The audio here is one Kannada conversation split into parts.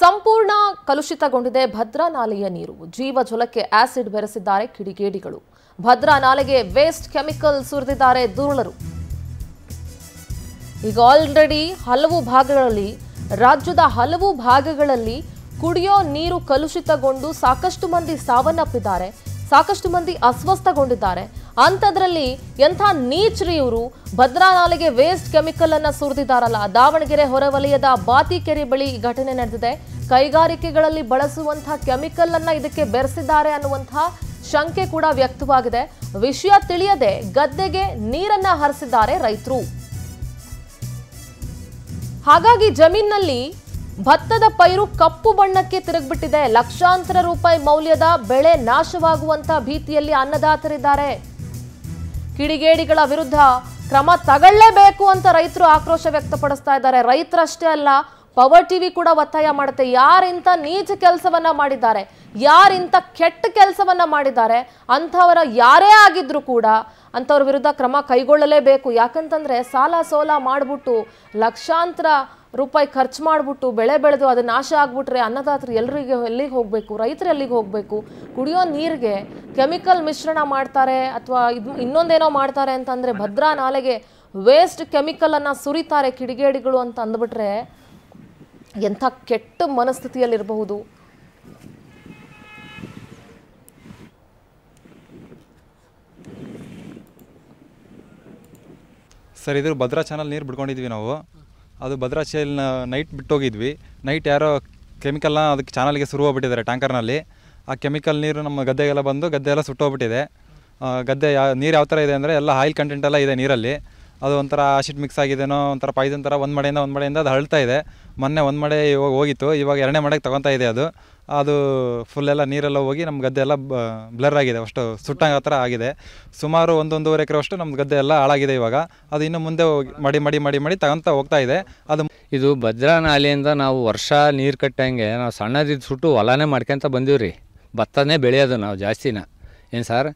ಸಂಪೂರ್ಣ ಕಲುಷಿತಗೊಂಡಿದೆ ಭದ್ರಾ ನಾಲೆಯ ನೀರು ಜೀವ ಜಲಕ್ಕೆ ಆಸಿಡ್ ಬೆರೆಸಿದ್ದಾರೆ ಕಿಡಿಗೇಡಿಗಳು ಭದ್ರಾ ನಾಲೆಗೆ ವೇಸ್ಟ್ ಕೆಮಿಕಲ್ ಸುರಿದಿದ್ದಾರೆ ದುರುಳರು ಈಗ ಆಲ್ರೆಡಿ ಹಲವು ಭಾಗಗಳಲ್ಲಿ ರಾಜ್ಯದ ಹಲವು ಭಾಗಗಳಲ್ಲಿ ಕುಡಿಯೋ ನೀರು ಕಲುಷಿತಗೊಂಡು ಸಾಕಷ್ಟು ಮಂದಿ ಸಾವನ್ನಪ್ಪಿದ್ದಾರೆ ಸಾಕಷ್ಟು ಮಂದಿ ಅಸ್ವಸ್ಥಗೊಂಡಿದ್ದಾರೆ ಅಂಥದ್ರಲ್ಲಿ ಎಂಥ ನೀಚ್ರಿ ಇವರು ಭದ್ರಾ ನಾಲೆಗೆ ವೇಸ್ಟ್ ಕೆಮಿಕಲ್ ಅನ್ನ ಸುರಿದಿದ್ದಾರಲ್ಲ ದಾವಣಗೆರೆ ಹೊರವಲಯದ ಬಾತಿಕೆರೆ ಬಳಿ ಈ ಘಟನೆ ನಡೆದಿದೆ ಕೈಗಾರಿಕೆಗಳಲ್ಲಿ ಬಳಸುವಂತಹ ಕೆಮಿಕಲ್ ಅನ್ನ ಇದಕ್ಕೆ ಬೆರೆಸಿದ್ದಾರೆ ಅನ್ನುವಂತಹ ಶಂಕೆ ಕೂಡ ವ್ಯಕ್ತವಾಗಿದೆ ವಿಷಯ ತಿಳಿಯದೆ ಗದ್ದೆಗೆ ನೀರನ್ನ ಹರಿಸಿದ್ದಾರೆ ರೈತರು ಹಾಗಾಗಿ ಜಮೀನಲ್ಲಿ ಭತ್ತದ ಪೈರು ಕಪ್ಪು ಬಣ್ಣಕ್ಕೆ ತಿರುಗಿಬಿಟ್ಟಿದೆ ಲಕ್ಷಾಂತರ ರೂಪಾಯಿ ಮೌಲ್ಯದ ಬೆಳೆ ನಾಶವಾಗುವಂತ ಭೀತಿಯಲ್ಲಿ ಅನ್ನದಾತರಿದ್ದಾರೆ ಕಿಡಿಗೇಡಿಗಳ ವಿರುದ್ಧ ಕ್ರಮ ತಗೊಳ್ಳೇಬೇಕು ಅಂತ ರೈತರು ಆಕ್ರೋಶ ವ್ಯಕ್ತಪಡಿಸ್ತಾ ಇದ್ದಾರೆ ರೈತರಷ್ಟೇ ಅಲ್ಲ ಪವರ್ ಟಿವಿ ಕೂಡ ಒತ್ತಾಯ ಮಾಡುತ್ತೆ ಯಾರಿಂತ ನೀಚ ಕೆಲಸವನ್ನ ಮಾಡಿದ್ದಾರೆ ಯಾರಿಂತ ಕೆಟ್ಟ ಕೆಲಸವನ್ನ ಮಾಡಿದ್ದಾರೆ ಅಂಥವರ ಯಾರೇ ಆಗಿದ್ರು ಕೂಡ ಅಂಥವ್ರ ವಿರುದ್ಧ ಕ್ರಮ ಕೈಗೊಳ್ಳಲೇಬೇಕು ಯಾಕಂತಂದ್ರೆ ಸಾಲ ಸೋಲ ಮಾಡಿಬಿಟ್ಟು ಲಕ್ಷಾಂತರ ರೂಪಾಯಿ ಖರ್ಚು ಮಾಡಿಬಿಟ್ಟು ಬೆಳೆ ಬೆಳೆದು ಅದು ನಾಶ ಆಗಿಬಿಟ್ರೆ ಅನ್ನದಾತರು ಎಲ್ರಿಗೆ ಎಲ್ಲಿಗೆ ಹೋಗಬೇಕು ರೈತರು ಎಲ್ಲಿಗೆ ಹೋಗಬೇಕು ಕುಡಿಯೋ ನೀರಿಗೆ ಕೆಮಿಕಲ್ ಮಿಶ್ರಣ ಮಾಡ್ತಾರೆ ಅಥವಾ ಇದು ಇನ್ನೊಂದೇನೋ ಮಾಡ್ತಾರೆ ಅಂತಂದರೆ ಭದ್ರಾ ನಾಲೆಗೆ ವೇಸ್ಟ್ ಕೆಮಿಕಲನ್ನು ಸುರಿತಾರೆ ಕಿಡಿಗೇಡಿಗಳು ಅಂತ ಅಂದ್ಬಿಟ್ರೆ ಎಂಥ ಕೆಟ್ಟ ಮನಸ್ಥಿತಿಯಲ್ಲಿರಬಹುದು ಸರ್ ಇದ್ರ ಭದ್ರಾ ಚಾನಲ್ ನೀರು ಬಿಡ್ಕೊಂಡಿದ್ವಿ ನಾವು ಅದು ಭದ್ರಾ ನೈಟ್ ಬಿಟ್ಟೋಗಿದ್ವಿ ನೈಟ್ ಯಾರೋ ಕೆಮಿಕಲ್ನ ಅದಕ್ಕೆ ಚಾನಲ್ಗೆ ಹೋಗ್ಬಿಟ್ಟಿದ್ದಾರೆ ಟ್ಯಾಂಕರ್ನಲ್ಲಿ ಆ ಕೆಮಿಕಲ್ ನೀರು ನಮ್ಮ ಗದ್ದೆಗೆಲ್ಲ ಬಂದು ಗದ್ದೆ ಎಲ್ಲ ಸುಟ್ಟೋಗ್ಬಿಟ್ಟಿದೆ ಗದ್ದೆ ಯಾ ನೀರು ಯಾವ ಥರ ಇದೆ ಅಂದರೆ ಎಲ್ಲ ಆಯಿಲ್ ಕಂಟೆಂಟ್ ಎಲ್ಲ ಇದೆ ನೀರಲ್ಲಿ ಅದು ಒಂಥರ ಆಶಿಟ್ ಮಿಕ್ಸ್ ಆಗಿದೆನೋ ಒಂಥರ ಪಾಯ್ಸನ್ ಥರ ಒಂದು ಮಡೆಯಿಂದ ಒಂದು ಮಡೆಯಿಂದ ಅದು ಹಳ್ತಾ ಇದೆ ಮೊನ್ನೆ ಒಂದು ಮಡೆ ಇವಾಗ ಹೋಗಿತ್ತು ಇವಾಗ ಎರಡನೇ ಮಡೆಗೆ ತೊಗೊತಾ ಇದೆ ಅದು ಅದು ಫುಲ್ಲೆಲ್ಲ ನೀರೆಲ್ಲ ಹೋಗಿ ನಮ್ಮ ಗದ್ದೆ ಎಲ್ಲ ಬ್ಲರ್ ಆಗಿದೆ ಅಷ್ಟು ಸುಟ್ಟ ಹತ್ರ ಆಗಿದೆ ಸುಮಾರು ಒಂದೊಂದೂವರೆ ಎಕರೆ ಅಷ್ಟು ನಮ್ಮ ಗದ್ದೆ ಎಲ್ಲ ಹಾಳಾಗಿದೆ ಇವಾಗ ಅದು ಇನ್ನು ಮುಂದೆ ಹೋಗಿ ಮಡಿ ಮಡಿ ಮಡಿ ಮಾಡಿ ತಗೊಂತ ಹೋಗ್ತಾ ಇದೆ ಅದು ಇದು ಭದ್ರಾ ನಾಲೆಯಿಂದ ನಾವು ವರ್ಷ ನೀರು ಕಟ್ಟಂಗೆ ನಾವು ಸಣ್ಣದಿದ್ದು ಸುಟ್ಟು ಹೊಲನೇ ಮಾಡ್ಕೊಂತ ಬಂದೀವಿ ರೀ ಭತ್ತನೇ ಬೆಳೆಯೋದು ನಾವು ಜಾಸ್ತಿನ ಏನು ಸರ್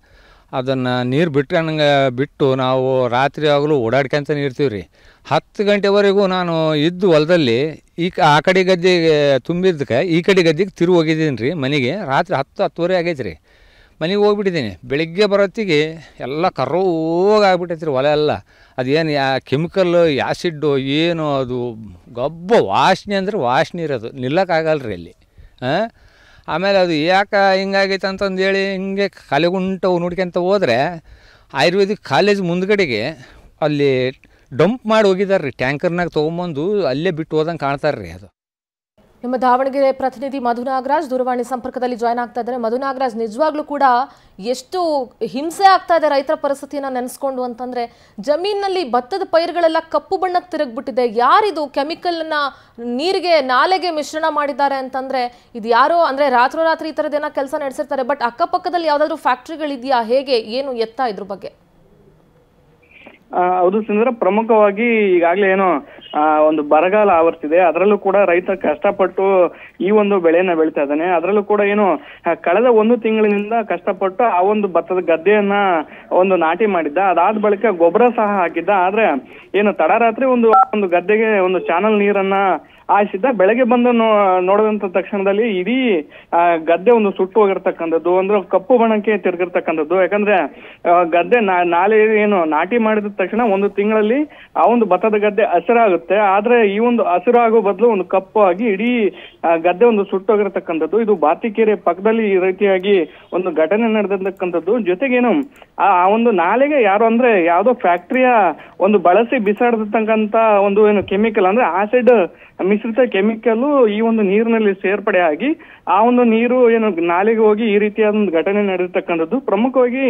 ಅದನ್ನು ನೀರು ಬಿಟ್ಕೊಂಡಂಗೆ ಬಿಟ್ಟು ನಾವು ರಾತ್ರಿ ಆಗಲೂ ಓಡಾಡ್ಕೊಂತ ಇರ್ತೀವಿ ರೀ ಹತ್ತು ಗಂಟೆವರೆಗೂ ನಾನು ಇದ್ದು ಹೊಲದಲ್ಲಿ ಈ ಆ ಕಡೆ ಗದ್ದೆಗೆ ತುಂಬಿದ್ದಕ್ಕೆ ಈ ಕಡೆ ಗದ್ದೆಗೆ ತಿರು ಹೋಗಿದ್ದೀನಿ ರೀ ಮನೆಗೆ ರಾತ್ರಿ ಹತ್ತು ಹತ್ತುವರೆ ಆಗೈತೆ ರೀ ಮನೆಗೆ ಹೋಗ್ಬಿಟ್ಟಿದ್ದೀನಿ ಬೆಳಿಗ್ಗೆ ಬರೋತ್ತಿಗೆ ಎಲ್ಲ ಕರೋಗಾಗ್ಬಿಟ್ಟೈತೆ ರೀ ಹೊಲ ಎಲ್ಲ ಅದೇನು ಯಾ ಕೆಮಿಕಲ್ಲು ಆ್ಯಸಿಡ್ಡು ಏನು ಅದು ಗೊಬ್ಬ ವಾಸನೆ ಅಂದರೆ ವಾಸನೆ ಇರೋದು ನಿಲ್ಲಕ್ಕಾಗಲ್ಲ ರೀ ಅಲ್ಲಿ ಹಾಂ ಆಮೇಲೆ ಅದು ಯಾಕೆ ಹಿಂಗಾಗೈತೆ ಅಂತಂದೇಳಿ ಹಿಂಗೆ ಕಲೆಗುಂಟವು ನೋಡ್ಕೊಂತ ಹೋದರೆ ಆಯುರ್ವೇದಿಕ್ ಕಾಲೇಜ್ ಮುಂದ್ಗಡೆಗೆ ಅಲ್ಲಿ ಡಂಪ್ ಮಾಡಿ ಹೋಗಿದ್ದಾರೆ ರೀ ಟ್ಯಾಂಕರ್ನಾಗ ತೊಗೊಂಬಂದು ಅಲ್ಲೇ ಬಿಟ್ಟು ಹೋದಂಗೆ ಕಾಣ್ತಾರೆ ರೀ ಅದು ನಮ್ಮ ದಾವಣಗೆರೆ ಪ್ರತಿನಿಧಿ ಮಧು ನಾಗರಾಜ್ ದೂರವಾಣಿ ಸಂಪರ್ಕದಲ್ಲಿ ಜಾಯ್ನ್ ಆಗ್ತಾ ಇದ್ದಾರೆ ಮಧು ನಾಗರಾಜ್ ಕೂಡ ಎಷ್ಟು ಹಿಂಸೆ ಆಗ್ತಾ ಇದೆ ರೈತರ ಪರಿಸ್ಥಿತಿಯನ್ನ ನೆನೆಸ್ಕೊಂಡು ಅಂತಂದ್ರೆ ಜಮೀನಲ್ಲಿ ಭತ್ತದ ಪೈರುಗಳೆಲ್ಲ ಕಪ್ಪು ಬಣ್ಣಕ್ಕೆ ತಿರುಗ್ಬಿಟ್ಟಿದೆ ಯಾರಿದು ಕೆಮಿಕಲ್ನ ನೀರಿಗೆ ನಾಲೆಗೆ ಮಿಶ್ರಣ ಮಾಡಿದ್ದಾರೆ ಅಂತಂದ್ರೆ ಇದು ಯಾರೋ ಅಂದ್ರೆ ರಾತ್ರೋರಾತ್ರಿ ಈ ತರದೇನ ಕೆಲಸ ನಡೆಸಿರ್ತಾರೆ ಬಟ್ ಅಕ್ಕಪಕ್ಕದಲ್ಲಿ ಯಾವ್ದಾದ್ರು ಫ್ಯಾಕ್ಟ್ರಿಗಳಿದೆಯಾ ಹೇಗೆ ಏನು ಎತ್ತ ಇದ್ರ ಬಗ್ಗೆ ಹೌದು ಸುಂದರ ಪ್ರಮುಖವಾಗಿ ಈಗಾಗಲೇ ಏನೋ ಆ ಒಂದು ಬರಗಾಲ ಆವರಿಸಿದೆ ಅದರಲ್ಲೂ ಕೂಡ ರೈತ ಕಷ್ಟಪಟ್ಟು ಈ ಒಂದು ಬೆಳೆಯನ್ನ ಬೆಳಿತಾ ಇದ್ದಾನೆ ಅದರಲ್ಲೂ ಕೂಡ ಏನು ಕಳೆದ ಒಂದು ತಿಂಗಳಿನಿಂದ ಕಷ್ಟಪಟ್ಟು ಆ ಒಂದು ಭತ್ತದ ಗದ್ದೆಯನ್ನ ಒಂದು ನಾಟಿ ಮಾಡಿದ್ದ ಅದಾದ ಬಳಿಕ ಗೊಬ್ಬರ ಸಹ ಹಾಕಿದ್ದ ಆದ್ರೆ ಏನು ತಡರಾತ್ರಿ ಒಂದು ಒಂದು ಗದ್ದೆಗೆ ಒಂದು ಚಾನಲ್ ನೀರನ್ನ ಆ ಸಿದ್ಧ ಬೆಳಗ್ಗೆ ಬಂದು ನೋಡಿದಂತ ತಕ್ಷಣದಲ್ಲಿ ಇಡೀ ಗದ್ದೆ ಒಂದು ಸುಟ್ಟು ಹೋಗಿರ್ತಕ್ಕಂಥದ್ದು ಅಂದ್ರೆ ಕಪ್ಪು ಬಣ್ಣಕ್ಕೆ ತಿರುಗಿರ್ತಕ್ಕಂಥದ್ದು ಯಾಕಂದ್ರೆ ಗದ್ದೆ ನಾಳೆ ಏನು ನಾಟಿ ಮಾಡಿದ ತಕ್ಷಣ ಒಂದು ತಿಂಗಳಲ್ಲಿ ಆ ಒಂದು ಭತ್ತದ ಗದ್ದೆ ಹಸಿರಾಗುತ್ತೆ ಆದ್ರೆ ಈ ಒಂದು ಹಸಿರು ಆಗೋ ಬದಲು ಒಂದು ಕಪ್ಪು ಆಗಿ ಇಡೀ ಗದ್ದೆ ಒಂದು ಹೋಗಿರ್ತಕ್ಕಂಥದ್ದು ಇದು ಬಾತಿಕೆರೆ ಪಕ್ಕದಲ್ಲಿ ಈ ರೀತಿಯಾಗಿ ಒಂದು ಘಟನೆ ನಡೆದಿರ್ತಕ್ಕಂಥದ್ದು ಜೊತೆಗೇನು ಆ ಒಂದು ನಾಲೆಗೆ ಯಾರು ಅಂದ್ರೆ ಯಾವ್ದೋ ಫ್ಯಾಕ್ಟ್ರಿಯ ಒಂದು ಬಳಸಿ ಬಿಸಾಡ್ತಕ್ಕಂತ ಒಂದು ಏನು ಕೆಮಿಕಲ್ ಅಂದ್ರೆ ಆಸಿಡ್ ಮಿಶ್ರಿತ ಕೆಮಿಕಲ್ ಈ ಒಂದು ನೀರಿನಲ್ಲಿ ಸೇರ್ಪಡೆ ಆಗಿ ಆ ಒಂದು ನೀರು ಏನು ನಾಲೆಗೆ ಹೋಗಿ ಈ ರೀತಿಯಾದ ಒಂದು ಘಟನೆ ನಡೆದಿರ್ತಕ್ಕಂಥದ್ದು ಪ್ರಮುಖವಾಗಿ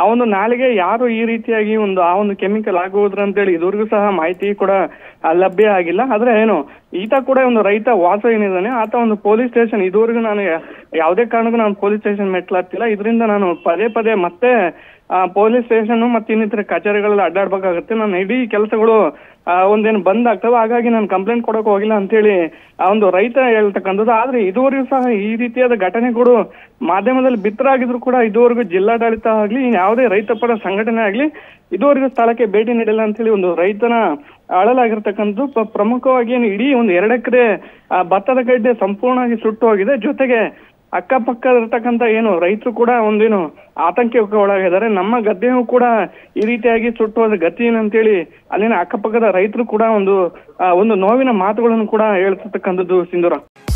ಆ ಒಂದು ನಾಲೆಗೆ ಯಾರು ಈ ರೀತಿಯಾಗಿ ಒಂದು ಆ ಒಂದು ಕೆಮಿಕಲ್ ಆಗುವುದ್ರ ಹೇಳಿ ಇದುವರೆಗೂ ಸಹ ಮಾಹಿತಿ ಕೂಡ ಲಭ್ಯ ಆಗಿಲ್ಲ ಆದ್ರೆ ಏನು ಈತ ಕೂಡ ಒಂದು ರೈತ ವಾಸ ಏನಿದ್ದಾನೆ ಆತ ಒಂದು ಪೊಲೀಸ್ ಸ್ಟೇಷನ್ ಇದುವರೆಗೂ ನಾನು ಯಾವುದೇ ಕಾರಣಕ್ಕೂ ನಾನು ಪೊಲೀಸ್ ಸ್ಟೇಷನ್ ಮೆಟ್ಲಾಗ್ತಿಲ್ಲ ಇದರಿಂದ ನಾನು ಪದೇ ಪದೇ ಮತ್ತೆ ಪೊಲೀಸ್ ಸ್ಟೇಷನ್ ಮತ್ತೆ ಇನ್ನಿತರ ಕಚೇರಿಗಳಲ್ಲಿ ಅಡ್ಡಾಡ್ಬೇಕಾಗತ್ತೆ ನಾನು ಇಡೀ ಕೆಲಸಗಳು ಒಂದೇನು ಬಂದ್ ಆಗ್ತವೆ ಹಾಗಾಗಿ ನಾನು ಕಂಪ್ಲೇಂಟ್ ಕೊಡಕ್ ಹೋಗಿಲ್ಲ ಅಂತೇಳಿ ಆ ಒಂದು ರೈತ ಹೇಳ್ತಕ್ಕಂಥದ್ದು ಆದ್ರೆ ಇದುವರೆಗೂ ಸಹ ಈ ರೀತಿಯಾದ ಘಟನೆಗಳು ಮಾಧ್ಯಮದಲ್ಲಿ ಬಿತ್ತರಾಗಿದ್ರು ಕೂಡ ಇದುವರೆಗೂ ಜಿಲ್ಲಾಡಳಿತ ಆಗ್ಲಿ ಯಾವುದೇ ರೈತ ಪರ ಸಂಘಟನೆ ಆಗ್ಲಿ ಇದುವರೆಗೂ ಸ್ಥಳಕ್ಕೆ ಭೇಟಿ ನೀಡಿಲ್ಲ ಅಂತೇಳಿ ಒಂದು ರೈತನ ಅಳಲಾಗಿರ್ತಕ್ಕಂಥದ್ದು ಪ್ರಮುಖವಾಗಿ ಏನು ಇಡೀ ಒಂದು ಎರಡೆಕರೆ ಭತ್ತದ ಗಡ್ಡೆ ಸಂಪೂರ್ಣವಾಗಿ ಸುಟ್ಟು ಹೋಗಿದೆ ಜೊತೆಗೆ ಅಕ್ಕಪಕ್ಕದಲ್ಲಿರ್ತಕ್ಕಂಥ ಏನು ರೈತರು ಕೂಡ ಒಂದೇನು ಆತಂಕಕ್ಕೆ ಒಳಗಾಗಿದ್ದಾರೆ ನಮ್ಮ ಗದ್ದೆಯೂ ಕೂಡ ಈ ರೀತಿಯಾಗಿ ಸುಟ್ಟು ಹೋದ ಗತಿ ಏನಂತೇಳಿ ಅಲ್ಲಿನ ಅಕ್ಕಪಕ್ಕದ ರೈತರು ಕೂಡ ಒಂದು ಒಂದು ನೋವಿನ ಮಾತುಗಳನ್ನು ಕೂಡ ಹೇಳ್ತಕ್ಕಂಥದ್ದು ಸಿಂಧೂರ